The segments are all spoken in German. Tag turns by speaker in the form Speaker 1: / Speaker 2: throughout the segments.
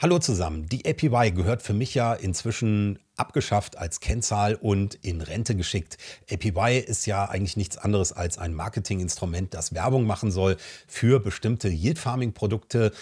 Speaker 1: Hallo zusammen. Die APY gehört für mich ja inzwischen abgeschafft als Kennzahl und in Rente geschickt. APY ist ja eigentlich nichts anderes als ein Marketinginstrument, das Werbung machen soll für bestimmte Yield Farming Produkte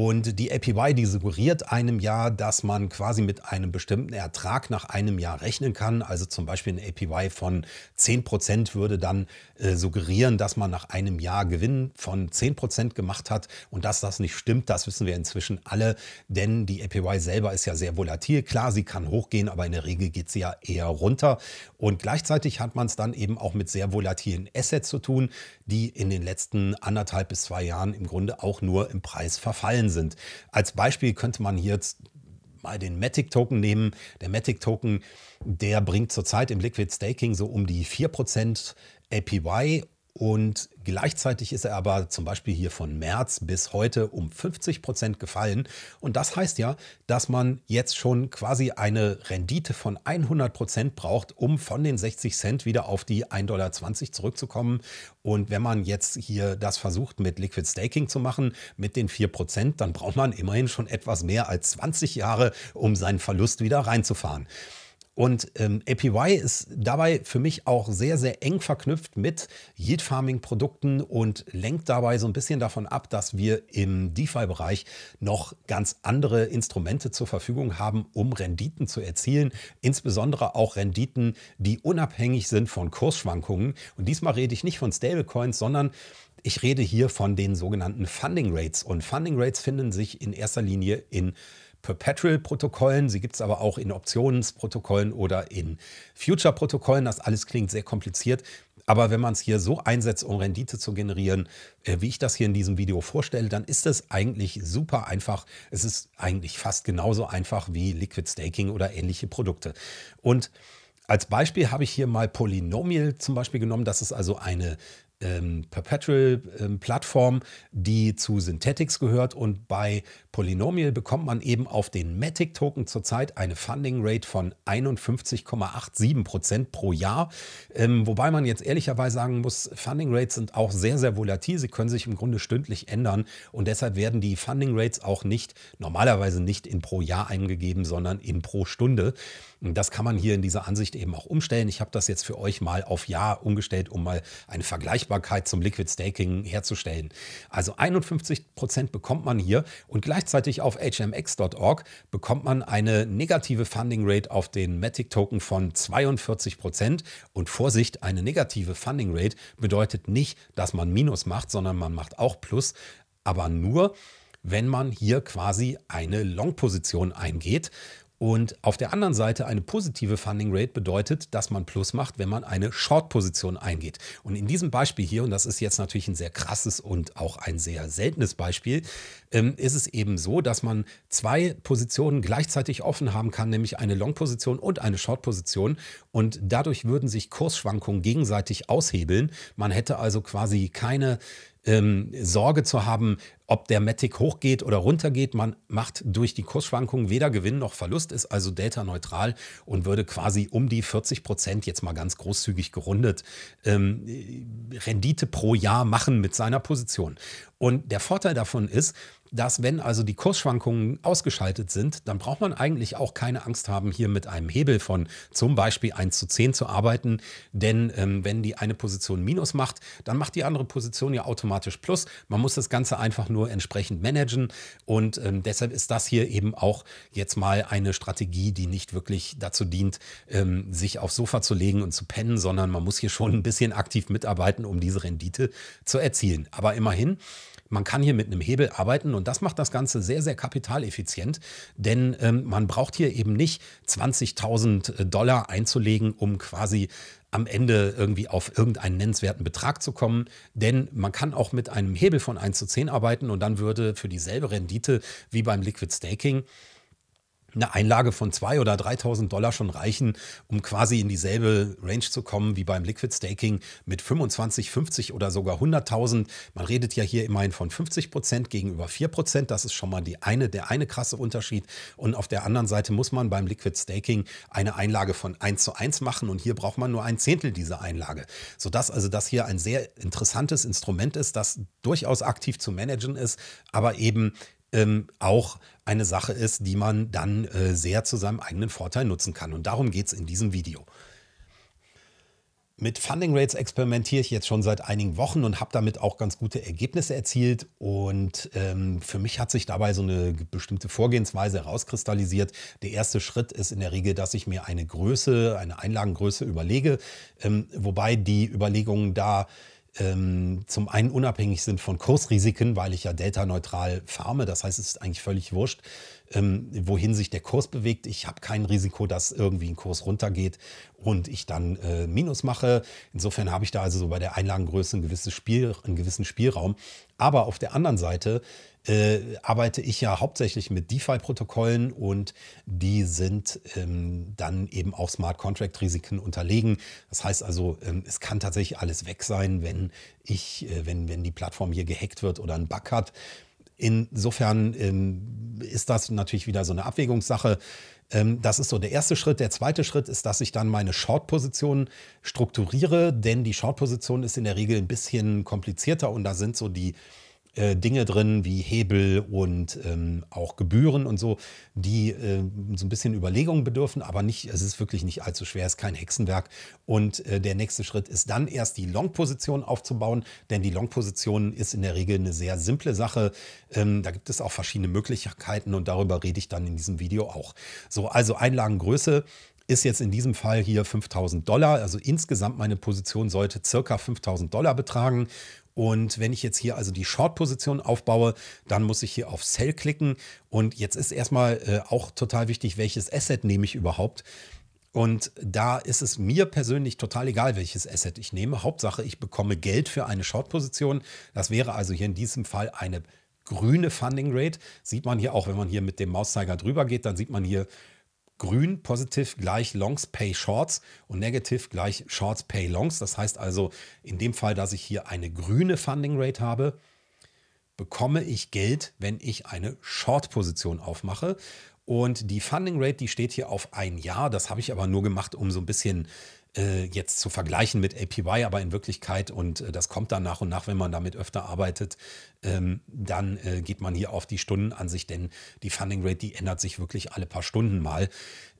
Speaker 1: und die APY, die suggeriert einem Jahr, dass man quasi mit einem bestimmten Ertrag nach einem Jahr rechnen kann. Also zum Beispiel ein APY von 10% würde dann äh, suggerieren, dass man nach einem Jahr Gewinn von 10% gemacht hat. Und dass das nicht stimmt, das wissen wir inzwischen alle, denn die APY selber ist ja sehr volatil. Klar, sie kann hochgehen, aber in der Regel geht sie ja eher runter. Und gleichzeitig hat man es dann eben auch mit sehr volatilen Assets zu tun, die in den letzten anderthalb bis zwei Jahren im Grunde auch nur im Preis verfallen gefallen sind. Als Beispiel könnte man hier jetzt mal den Matic Token nehmen. Der Matic Token, der bringt zurzeit im Liquid Staking so um die 4% APY und gleichzeitig ist er aber zum Beispiel hier von März bis heute um 50 Prozent gefallen. Und das heißt ja, dass man jetzt schon quasi eine Rendite von 100 Prozent braucht, um von den 60 Cent wieder auf die 1,20 Dollar zurückzukommen. Und wenn man jetzt hier das versucht mit Liquid Staking zu machen, mit den 4 Prozent, dann braucht man immerhin schon etwas mehr als 20 Jahre, um seinen Verlust wieder reinzufahren. Und ähm, APY ist dabei für mich auch sehr, sehr eng verknüpft mit Yield Farming Produkten und lenkt dabei so ein bisschen davon ab, dass wir im DeFi-Bereich noch ganz andere Instrumente zur Verfügung haben, um Renditen zu erzielen. Insbesondere auch Renditen, die unabhängig sind von Kursschwankungen. Und diesmal rede ich nicht von Stablecoins, sondern ich rede hier von den sogenannten Funding Rates. Und Funding Rates finden sich in erster Linie in Perpetual-Protokollen. Sie gibt es aber auch in Optionsprotokollen oder in Future-Protokollen. Das alles klingt sehr kompliziert. Aber wenn man es hier so einsetzt, um Rendite zu generieren, äh, wie ich das hier in diesem Video vorstelle, dann ist es eigentlich super einfach. Es ist eigentlich fast genauso einfach wie Liquid Staking oder ähnliche Produkte. Und als Beispiel habe ich hier mal Polynomial zum Beispiel genommen. Das ist also eine ähm, Perpetual-Plattform, ähm, die zu Synthetics gehört. Und bei Polynomial bekommt man eben auf den Matic-Token zurzeit eine Funding-Rate von 51,87 Prozent pro Jahr. Ähm, wobei man jetzt ehrlicherweise sagen muss, Funding-Rates sind auch sehr, sehr volatil. Sie können sich im Grunde stündlich ändern. Und deshalb werden die Funding-Rates auch nicht, normalerweise nicht in pro Jahr eingegeben, sondern in pro Stunde. Das kann man hier in dieser Ansicht eben auch umstellen. Ich habe das jetzt für euch mal auf Jahr umgestellt, um mal eine Vergleich Vergleichbarkeit zum Liquid Staking herzustellen. Also 51% Prozent bekommt man hier und gleichzeitig auf hmx.org bekommt man eine negative Funding Rate auf den Matic Token von 42% Prozent. und Vorsicht, eine negative Funding Rate bedeutet nicht, dass man Minus macht, sondern man macht auch Plus, aber nur, wenn man hier quasi eine Long-Position eingeht. Und auf der anderen Seite eine positive Funding Rate bedeutet, dass man Plus macht, wenn man eine Short-Position eingeht. Und in diesem Beispiel hier, und das ist jetzt natürlich ein sehr krasses und auch ein sehr seltenes Beispiel, ähm, ist es eben so, dass man zwei Positionen gleichzeitig offen haben kann, nämlich eine Long-Position und eine Short-Position. Und dadurch würden sich Kursschwankungen gegenseitig aushebeln. Man hätte also quasi keine ähm, Sorge zu haben, ob der Matic hochgeht oder runtergeht. Man macht durch die Kursschwankungen weder Gewinn noch Verlust, ist also data-neutral und würde quasi um die 40 Prozent, jetzt mal ganz großzügig gerundet, ähm, Rendite pro Jahr machen mit seiner Position. Und der Vorteil davon ist, dass wenn also die Kursschwankungen ausgeschaltet sind, dann braucht man eigentlich auch keine Angst haben, hier mit einem Hebel von zum Beispiel 1 zu 10 zu arbeiten. Denn ähm, wenn die eine Position Minus macht, dann macht die andere Position ja automatisch Plus. Man muss das Ganze einfach nur entsprechend managen. Und ähm, deshalb ist das hier eben auch jetzt mal eine Strategie, die nicht wirklich dazu dient, ähm, sich aufs Sofa zu legen und zu pennen, sondern man muss hier schon ein bisschen aktiv mitarbeiten, um diese Rendite zu erzielen. Aber immerhin, man kann hier mit einem Hebel arbeiten und das macht das Ganze sehr, sehr kapitaleffizient, denn ähm, man braucht hier eben nicht 20.000 äh, Dollar einzulegen, um quasi am Ende irgendwie auf irgendeinen nennenswerten Betrag zu kommen. Denn man kann auch mit einem Hebel von 1 zu 10 arbeiten und dann würde für dieselbe Rendite wie beim Liquid Staking eine Einlage von 2.000 oder 3.000 Dollar schon reichen, um quasi in dieselbe Range zu kommen wie beim Liquid Staking mit 25, 50 oder sogar 100.000. Man redet ja hier immerhin von 50 Prozent gegenüber 4 Prozent. Das ist schon mal die eine, der eine krasse Unterschied. Und auf der anderen Seite muss man beim Liquid Staking eine Einlage von 1 zu 1 machen und hier braucht man nur ein Zehntel dieser Einlage. Sodass also das hier ein sehr interessantes Instrument ist, das durchaus aktiv zu managen ist, aber eben ähm, auch eine Sache ist, die man dann äh, sehr zu seinem eigenen Vorteil nutzen kann. Und darum geht es in diesem Video. Mit Funding Rates experimentiere ich jetzt schon seit einigen Wochen und habe damit auch ganz gute Ergebnisse erzielt. Und ähm, für mich hat sich dabei so eine bestimmte Vorgehensweise herauskristallisiert. Der erste Schritt ist in der Regel, dass ich mir eine Größe, eine Einlagengröße überlege, ähm, wobei die Überlegungen da ähm, zum einen unabhängig sind von Kursrisiken, weil ich ja delta-neutral farme. Das heißt, es ist eigentlich völlig wurscht, ähm, wohin sich der Kurs bewegt. Ich habe kein Risiko, dass irgendwie ein Kurs runtergeht und ich dann äh, Minus mache. Insofern habe ich da also so bei der Einlagengröße einen gewissen, Spiel, einen gewissen Spielraum. Aber auf der anderen Seite äh, arbeite ich ja hauptsächlich mit DeFi-Protokollen und die sind ähm, dann eben auch Smart Contract-Risiken unterlegen. Das heißt also, ähm, es kann tatsächlich alles weg sein, wenn ich, äh, wenn, wenn die Plattform hier gehackt wird oder einen Bug hat. Insofern ähm, ist das natürlich wieder so eine Abwägungssache. Ähm, das ist so der erste Schritt. Der zweite Schritt ist, dass ich dann meine Short-Position strukturiere, denn die Short-Position ist in der Regel ein bisschen komplizierter und da sind so die äh, Dinge drin wie Hebel und ähm, auch Gebühren und so, die äh, so ein bisschen Überlegungen bedürfen, aber nicht, es ist wirklich nicht allzu schwer, es ist kein Hexenwerk. Und äh, der nächste Schritt ist dann erst die Long-Position aufzubauen, denn die Long-Position ist in der Regel eine sehr simple Sache. Ähm, da gibt es auch verschiedene Möglichkeiten und darüber rede ich dann in diesem Video auch. So, also Einlagengröße ist jetzt in diesem Fall hier 5000 Dollar. Also insgesamt meine Position sollte circa 5000 Dollar betragen. Und wenn ich jetzt hier also die Short-Position aufbaue, dann muss ich hier auf Sell klicken. Und jetzt ist erstmal äh, auch total wichtig, welches Asset nehme ich überhaupt. Und da ist es mir persönlich total egal, welches Asset ich nehme. Hauptsache, ich bekomme Geld für eine Short-Position. Das wäre also hier in diesem Fall eine grüne Funding Rate. Sieht man hier auch, wenn man hier mit dem Mauszeiger drüber geht, dann sieht man hier grün, positiv gleich Longs pay Shorts und negativ gleich Shorts pay Longs. Das heißt also, in dem Fall, dass ich hier eine grüne Funding Rate habe, bekomme ich Geld, wenn ich eine Short-Position aufmache. Und die Funding Rate, die steht hier auf ein Jahr. Das habe ich aber nur gemacht, um so ein bisschen äh, jetzt zu vergleichen mit APY, aber in Wirklichkeit, und äh, das kommt dann nach und nach, wenn man damit öfter arbeitet, ähm, dann äh, geht man hier auf die Stundenansicht, denn die Funding Rate, die ändert sich wirklich alle paar Stunden mal.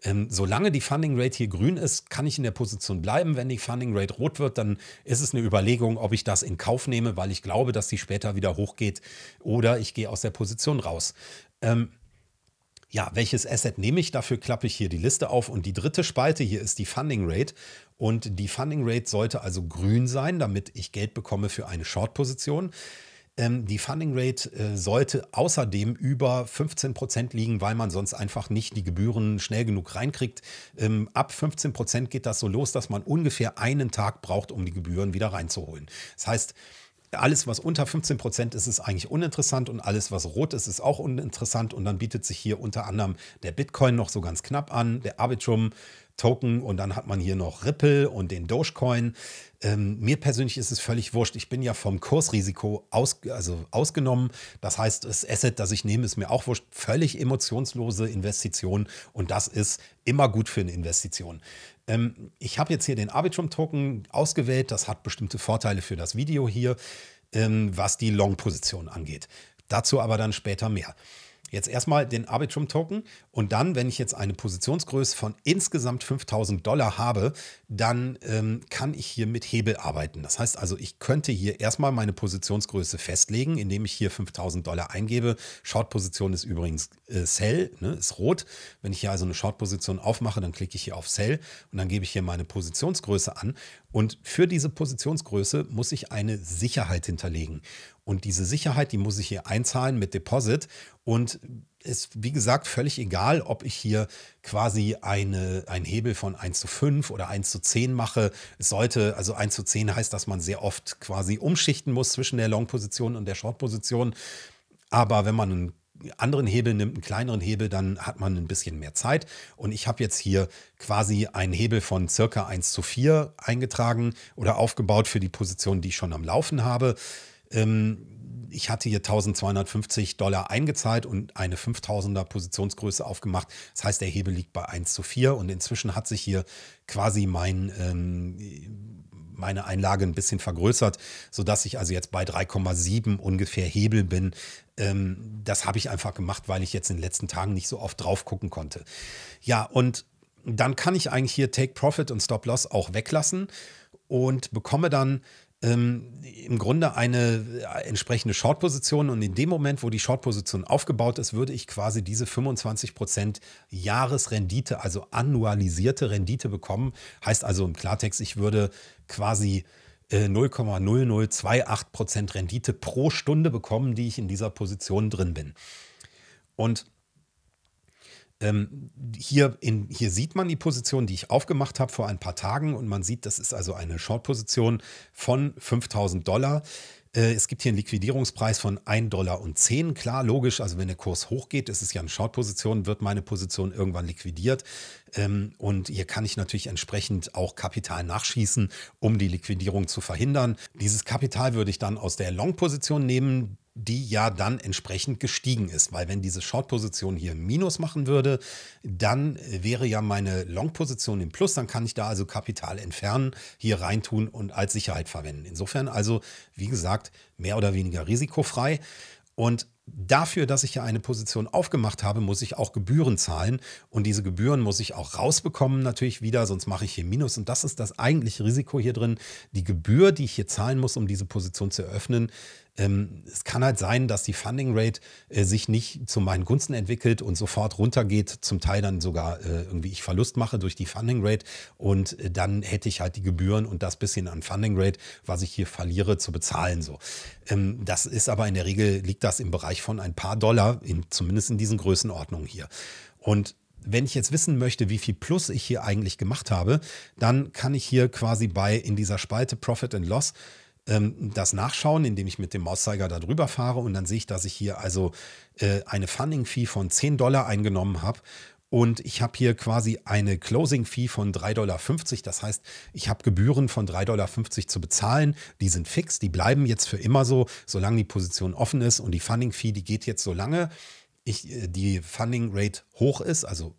Speaker 1: Ähm, solange die Funding Rate hier grün ist, kann ich in der Position bleiben. Wenn die Funding Rate rot wird, dann ist es eine Überlegung, ob ich das in Kauf nehme, weil ich glaube, dass sie später wieder hochgeht oder ich gehe aus der Position raus. Ähm, ja, welches Asset nehme ich? Dafür klappe ich hier die Liste auf und die dritte Spalte hier ist die Funding Rate und die Funding Rate sollte also grün sein, damit ich Geld bekomme für eine Short-Position. Ähm, die Funding Rate äh, sollte außerdem über 15% Prozent liegen, weil man sonst einfach nicht die Gebühren schnell genug reinkriegt. Ähm, ab 15% Prozent geht das so los, dass man ungefähr einen Tag braucht, um die Gebühren wieder reinzuholen. Das heißt, alles, was unter 15 Prozent ist, ist eigentlich uninteressant und alles, was rot ist, ist auch uninteressant. Und dann bietet sich hier unter anderem der Bitcoin noch so ganz knapp an, der Arbitrum Token und dann hat man hier noch Ripple und den Dogecoin. Ähm, mir persönlich ist es völlig wurscht. Ich bin ja vom Kursrisiko aus, also ausgenommen. Das heißt, das Asset, das ich nehme, ist mir auch wurscht. Völlig emotionslose Investition und das ist immer gut für eine Investition. Ähm, ich habe jetzt hier den Arbitrum-Token ausgewählt. Das hat bestimmte Vorteile für das Video hier, ähm, was die Long-Position angeht. Dazu aber dann später mehr jetzt erstmal den Arbitrum-Token und dann, wenn ich jetzt eine Positionsgröße von insgesamt 5000 Dollar habe, dann ähm, kann ich hier mit Hebel arbeiten. Das heißt also, ich könnte hier erstmal meine Positionsgröße festlegen, indem ich hier 5000 Dollar eingebe. Short-Position ist übrigens äh, Sell, ne, ist rot. Wenn ich hier also eine Short-Position aufmache, dann klicke ich hier auf Sell und dann gebe ich hier meine Positionsgröße an und für diese Positionsgröße muss ich eine Sicherheit hinterlegen. Und diese Sicherheit, die muss ich hier einzahlen mit Deposit. Und ist, wie gesagt, völlig egal, ob ich hier quasi eine, einen Hebel von 1 zu 5 oder 1 zu 10 mache. Es sollte, also 1 zu 10 heißt, dass man sehr oft quasi umschichten muss zwischen der Long-Position und der Short-Position. Aber wenn man einen anderen Hebel nimmt, einen kleineren Hebel, dann hat man ein bisschen mehr Zeit. Und ich habe jetzt hier quasi einen Hebel von circa 1 zu 4 eingetragen oder aufgebaut für die Position, die ich schon am Laufen habe. Ähm, ich hatte hier 1250 Dollar eingezahlt und eine 5000er Positionsgröße aufgemacht. Das heißt, der Hebel liegt bei 1 zu 4 und inzwischen hat sich hier quasi mein ähm, meine Einlage ein bisschen vergrößert, sodass ich also jetzt bei 3,7 ungefähr Hebel bin. Ähm, das habe ich einfach gemacht, weil ich jetzt in den letzten Tagen nicht so oft drauf gucken konnte. Ja, und dann kann ich eigentlich hier Take Profit und Stop Loss auch weglassen und bekomme dann ähm, im Grunde eine äh, entsprechende Short-Position und in dem Moment, wo die Short-Position aufgebaut ist, würde ich quasi diese 25% Jahresrendite, also annualisierte Rendite bekommen. Heißt also im Klartext, ich würde quasi 0,0028% äh, Rendite pro Stunde bekommen, die ich in dieser Position drin bin. Und ähm, hier, in, hier sieht man die Position, die ich aufgemacht habe vor ein paar Tagen und man sieht, das ist also eine Short-Position von 5000 Dollar. Äh, es gibt hier einen Liquidierungspreis von 1,10 Dollar. Klar, logisch, also wenn der Kurs hochgeht, ist es ja eine Short-Position, wird meine Position irgendwann liquidiert. Ähm, und hier kann ich natürlich entsprechend auch Kapital nachschießen, um die Liquidierung zu verhindern. Dieses Kapital würde ich dann aus der Long-Position nehmen, die ja dann entsprechend gestiegen ist. Weil wenn diese Short-Position hier Minus machen würde, dann wäre ja meine Long-Position im Plus. Dann kann ich da also Kapital entfernen, hier reintun und als Sicherheit verwenden. Insofern also, wie gesagt, mehr oder weniger risikofrei. Und dafür, dass ich ja eine Position aufgemacht habe, muss ich auch Gebühren zahlen. Und diese Gebühren muss ich auch rausbekommen natürlich wieder, sonst mache ich hier Minus. Und das ist das eigentliche Risiko hier drin. Die Gebühr, die ich hier zahlen muss, um diese Position zu eröffnen, ähm, es kann halt sein, dass die Funding Rate äh, sich nicht zu meinen Gunsten entwickelt und sofort runtergeht, zum Teil dann sogar äh, irgendwie ich Verlust mache durch die Funding Rate und äh, dann hätte ich halt die Gebühren und das bisschen an Funding Rate, was ich hier verliere, zu bezahlen. So. Ähm, das ist aber in der Regel, liegt das im Bereich von ein paar Dollar, in, zumindest in diesen Größenordnungen hier. Und wenn ich jetzt wissen möchte, wie viel Plus ich hier eigentlich gemacht habe, dann kann ich hier quasi bei in dieser Spalte Profit and Loss ähm, das nachschauen, indem ich mit dem Mauszeiger da drüber fahre und dann sehe ich, dass ich hier also äh, eine Funding-Fee von 10 Dollar eingenommen habe und ich habe hier quasi eine Closing Fee von 3,50 Dollar. Das heißt, ich habe Gebühren von 3,50 Dollar zu bezahlen. Die sind fix, die bleiben jetzt für immer so, solange die Position offen ist. Und die Funding Fee, die geht jetzt solange ich, äh, die Funding Rate hoch ist, also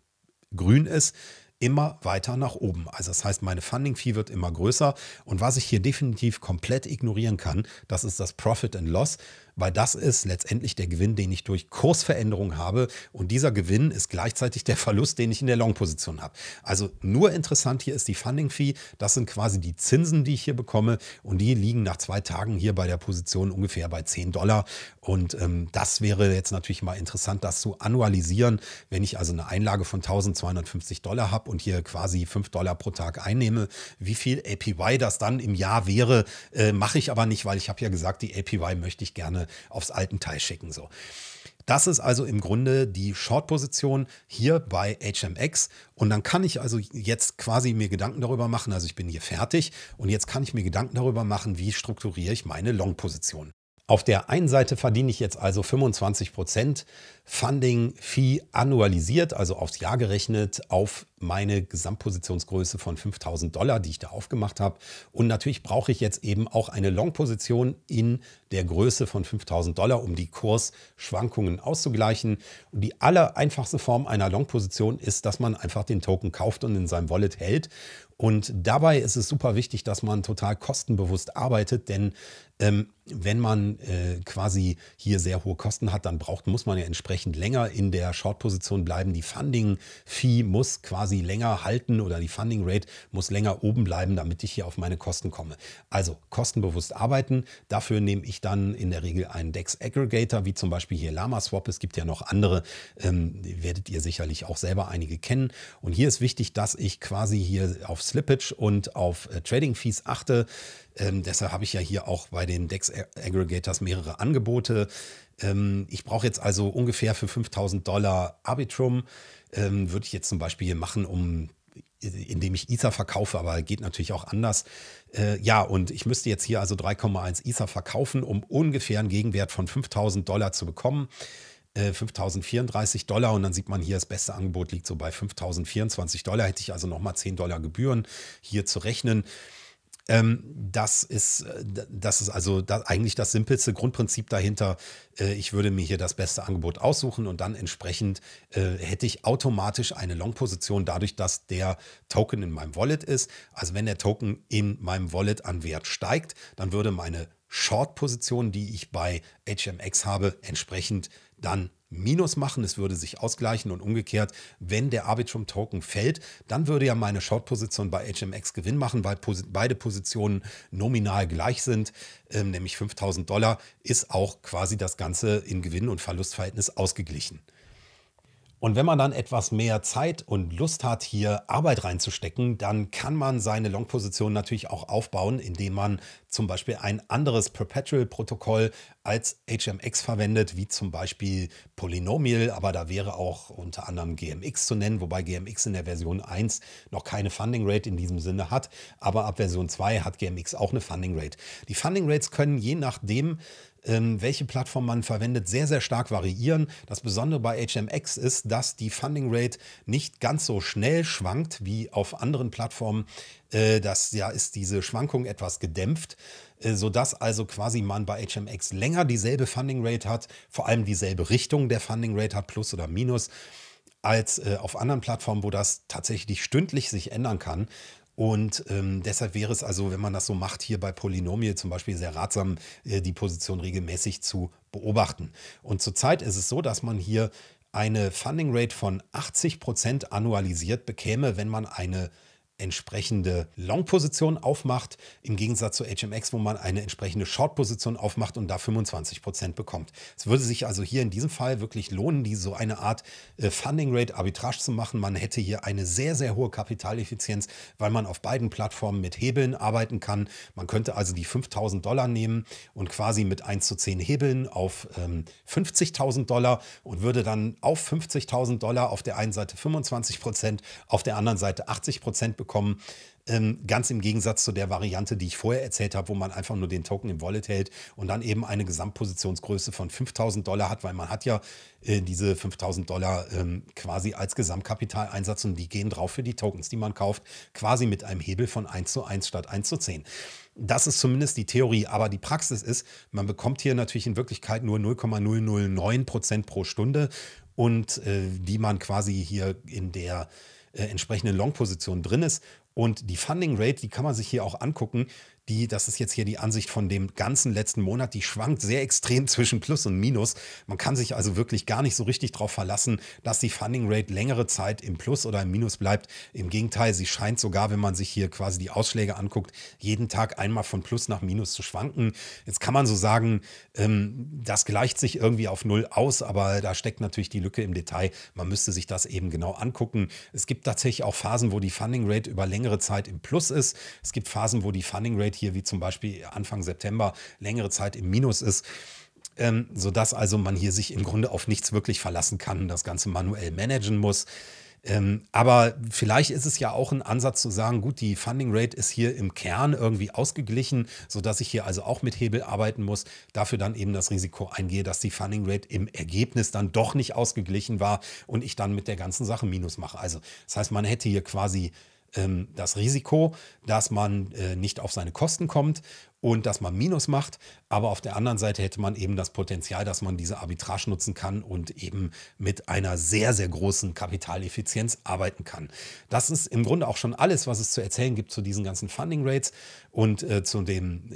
Speaker 1: grün ist, immer weiter nach oben. Also das heißt, meine Funding Fee wird immer größer. Und was ich hier definitiv komplett ignorieren kann, das ist das Profit and Loss weil das ist letztendlich der Gewinn, den ich durch Kursveränderung habe und dieser Gewinn ist gleichzeitig der Verlust, den ich in der Long-Position habe. Also nur interessant hier ist die Funding-Fee, das sind quasi die Zinsen, die ich hier bekomme und die liegen nach zwei Tagen hier bei der Position ungefähr bei 10 Dollar und ähm, das wäre jetzt natürlich mal interessant, das zu annualisieren, wenn ich also eine Einlage von 1250 Dollar habe und hier quasi 5 Dollar pro Tag einnehme, wie viel APY das dann im Jahr wäre, äh, mache ich aber nicht, weil ich habe ja gesagt, die APY möchte ich gerne aufs alten Teil schicken. So. Das ist also im Grunde die Short-Position hier bei HMX. Und dann kann ich also jetzt quasi mir Gedanken darüber machen, also ich bin hier fertig und jetzt kann ich mir Gedanken darüber machen, wie strukturiere ich meine Long-Position. Auf der einen Seite verdiene ich jetzt also 25 Funding Fee annualisiert, also aufs Jahr gerechnet, auf meine Gesamtpositionsgröße von 5000 Dollar, die ich da aufgemacht habe. Und natürlich brauche ich jetzt eben auch eine Long-Position in der Größe von 5000 Dollar, um die Kursschwankungen auszugleichen. Und die aller einfachste Form einer Long-Position ist, dass man einfach den Token kauft und in seinem Wallet hält. Und dabei ist es super wichtig, dass man total kostenbewusst arbeitet, denn ähm, wenn man äh, quasi hier sehr hohe Kosten hat, dann braucht, muss man ja entsprechend länger in der Short-Position bleiben. Die Funding-Fee muss quasi länger halten oder die Funding-Rate muss länger oben bleiben, damit ich hier auf meine Kosten komme. Also kostenbewusst arbeiten. Dafür nehme ich dann in der Regel einen DEX-Aggregator, wie zum Beispiel hier LamaSwap. Es gibt ja noch andere, ähm, werdet ihr sicherlich auch selber einige kennen. Und hier ist wichtig, dass ich quasi hier auf Slippage und auf äh, Trading-Fees achte. Ähm, deshalb habe ich ja hier auch bei den DEX Aggregators mehrere Angebote. Ähm, ich brauche jetzt also ungefähr für 5000 Dollar Arbitrum, ähm, würde ich jetzt zum Beispiel machen, um indem ich Ether verkaufe, aber geht natürlich auch anders. Äh, ja, und ich müsste jetzt hier also 3,1 Ether verkaufen, um ungefähr einen Gegenwert von 5000 Dollar zu bekommen. 5034 äh, Dollar und dann sieht man hier, das beste Angebot liegt so bei 5024 Dollar. Hätte ich also nochmal 10 Dollar Gebühren hier zu rechnen. Ähm, das, ist, äh, das ist also eigentlich das simpelste Grundprinzip dahinter. Äh, ich würde mir hier das beste Angebot aussuchen und dann entsprechend äh, hätte ich automatisch eine Long-Position dadurch, dass der Token in meinem Wallet ist. Also wenn der Token in meinem Wallet an Wert steigt, dann würde meine Short-Position, die ich bei HMX habe, entsprechend dann Minus machen, es würde sich ausgleichen und umgekehrt, wenn der Arbitrum Token fällt, dann würde ja meine Short Position bei HMX Gewinn machen, weil beide Positionen nominal gleich sind, ähm, nämlich 5000 Dollar, ist auch quasi das Ganze in Gewinn- und Verlustverhältnis ausgeglichen. Und wenn man dann etwas mehr Zeit und Lust hat, hier Arbeit reinzustecken, dann kann man seine Long-Position natürlich auch aufbauen, indem man zum Beispiel ein anderes Perpetual-Protokoll als HMX verwendet, wie zum Beispiel Polynomial, aber da wäre auch unter anderem GMX zu nennen, wobei GMX in der Version 1 noch keine Funding Rate in diesem Sinne hat, aber ab Version 2 hat GMX auch eine Funding Rate. Die Funding Rates können je nachdem, ähm, welche Plattform man verwendet, sehr, sehr stark variieren. Das Besondere bei HMX ist, dass die Funding Rate nicht ganz so schnell schwankt wie auf anderen Plattformen. Äh, das ja, ist diese Schwankung etwas gedämpft, äh, sodass also quasi man bei HMX länger dieselbe Funding Rate hat, vor allem dieselbe Richtung der Funding Rate hat, plus oder minus als äh, auf anderen Plattformen, wo das tatsächlich stündlich sich ändern kann. Und ähm, deshalb wäre es also, wenn man das so macht, hier bei Polynomial zum Beispiel sehr ratsam, äh, die Position regelmäßig zu beobachten. Und zurzeit ist es so, dass man hier eine Funding Rate von 80% annualisiert bekäme, wenn man eine entsprechende Long-Position aufmacht, im Gegensatz zu HMX, wo man eine entsprechende Short-Position aufmacht und da 25% Prozent bekommt. Es würde sich also hier in diesem Fall wirklich lohnen, die so eine Art äh, Funding-Rate-Arbitrage zu machen. Man hätte hier eine sehr, sehr hohe Kapitaleffizienz, weil man auf beiden Plattformen mit Hebeln arbeiten kann. Man könnte also die 5000 Dollar nehmen und quasi mit 1 zu 10 Hebeln auf ähm, 50.000 Dollar und würde dann auf 50.000 Dollar auf der einen Seite 25%, Prozent, auf der anderen Seite 80% Prozent bekommen bekommen. Ähm, ganz im Gegensatz zu der Variante, die ich vorher erzählt habe, wo man einfach nur den Token im Wallet hält und dann eben eine Gesamtpositionsgröße von 5000 Dollar hat, weil man hat ja äh, diese 5000 Dollar ähm, quasi als Gesamtkapitaleinsatz und die gehen drauf für die Tokens, die man kauft, quasi mit einem Hebel von 1 zu 1 statt 1 zu 10. Das ist zumindest die Theorie, aber die Praxis ist, man bekommt hier natürlich in Wirklichkeit nur 0,009 Prozent pro Stunde und äh, die man quasi hier in der äh, entsprechenden Long-Position drin ist. Und die Funding Rate, die kann man sich hier auch angucken, die, das ist jetzt hier die Ansicht von dem ganzen letzten Monat, die schwankt sehr extrem zwischen Plus und Minus. Man kann sich also wirklich gar nicht so richtig darauf verlassen, dass die Funding Rate längere Zeit im Plus oder im Minus bleibt. Im Gegenteil, sie scheint sogar, wenn man sich hier quasi die Ausschläge anguckt, jeden Tag einmal von Plus nach Minus zu schwanken. Jetzt kann man so sagen, ähm, das gleicht sich irgendwie auf Null aus, aber da steckt natürlich die Lücke im Detail. Man müsste sich das eben genau angucken. Es gibt tatsächlich auch Phasen, wo die Funding Rate über längere Zeit im Plus ist. Es gibt Phasen, wo die Funding Rate hier wie zum Beispiel Anfang September längere Zeit im Minus ist. Ähm, sodass also man hier sich im Grunde auf nichts wirklich verlassen kann und das Ganze manuell managen muss. Ähm, aber vielleicht ist es ja auch ein Ansatz zu sagen, gut, die Funding Rate ist hier im Kern irgendwie ausgeglichen, sodass ich hier also auch mit Hebel arbeiten muss, dafür dann eben das Risiko eingehe, dass die Funding Rate im Ergebnis dann doch nicht ausgeglichen war und ich dann mit der ganzen Sache Minus mache. Also das heißt, man hätte hier quasi ähm, das Risiko, dass man äh, nicht auf seine Kosten kommt und dass man Minus macht. Aber auf der anderen Seite hätte man eben das Potenzial, dass man diese Arbitrage nutzen kann und eben mit einer sehr, sehr großen Kapitaleffizienz arbeiten kann. Das ist im Grunde auch schon alles, was es zu erzählen gibt zu diesen ganzen Funding Rates und äh, zu dem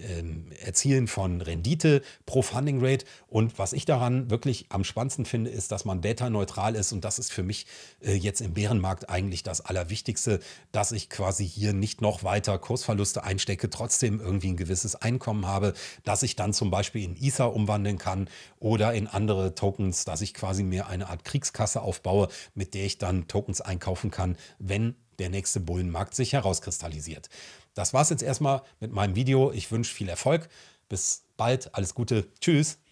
Speaker 1: äh, Erzielen von Rendite pro Funding Rate. Und was ich daran wirklich am spannendsten finde, ist, dass man data-neutral ist. Und das ist für mich äh, jetzt im Bärenmarkt eigentlich das Allerwichtigste, dass ich quasi hier nicht noch weiter Kursverluste einstecke, trotzdem irgendwie ein gewisses monatliches Einkommen habe, das ich dann zum Beispiel in Ether umwandeln kann oder in andere Tokens, dass ich quasi mir eine Art Kriegskasse aufbaue, mit der ich dann Tokens einkaufen kann, wenn der nächste Bullenmarkt sich herauskristallisiert. Das war es jetzt erstmal mit meinem Video. Ich wünsche viel Erfolg. Bis bald. Alles Gute. Tschüss.